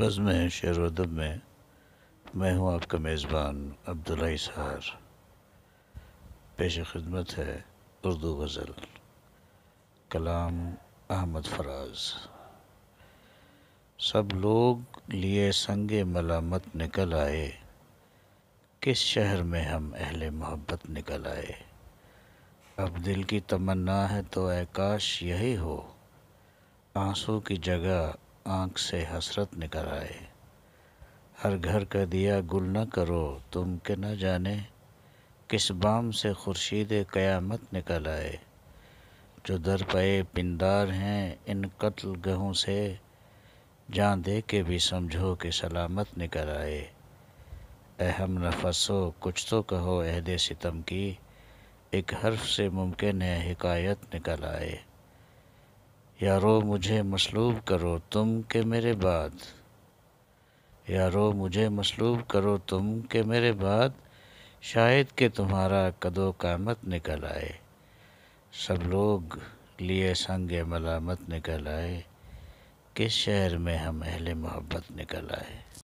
buzz है शेर अदब में मैं हूँ आपका मेज़बान अब्दुल्ला सार पेश खिदमत है उर्दू गज़ल कलाम अहमद फराज सब लोग लिए संग मलामत निकल आए किस शहर में हम अहले मोहब्बत निकल आए अब दिल की तमन्ना है तो आकाश यही हो आंसू की जगह आँख से हसरत निकल आए हर घर का दिया गुल न करो तुम के न जाने किस बाम से खुर्शीद क़यामत निकल आए जो दर पे पिंदार हैं इन कत्ल गहों से जान दे के भी समझो कि सलामत निकल आए अहम नफसो कुछ तो कहो अहद सितम की एक हर्फ से मुमकिन है हिकायत निकल आए यारो मुझे मसलूब करो तुम के मेरे बाद यारो मुझे मसलूब करो तुम के मेरे बाद शायद के तुम्हारा कदो कामत निकल आए सब लोग लिए संग मलामत निकल आए किस शहर में हम अहल मोहब्बत निकल आए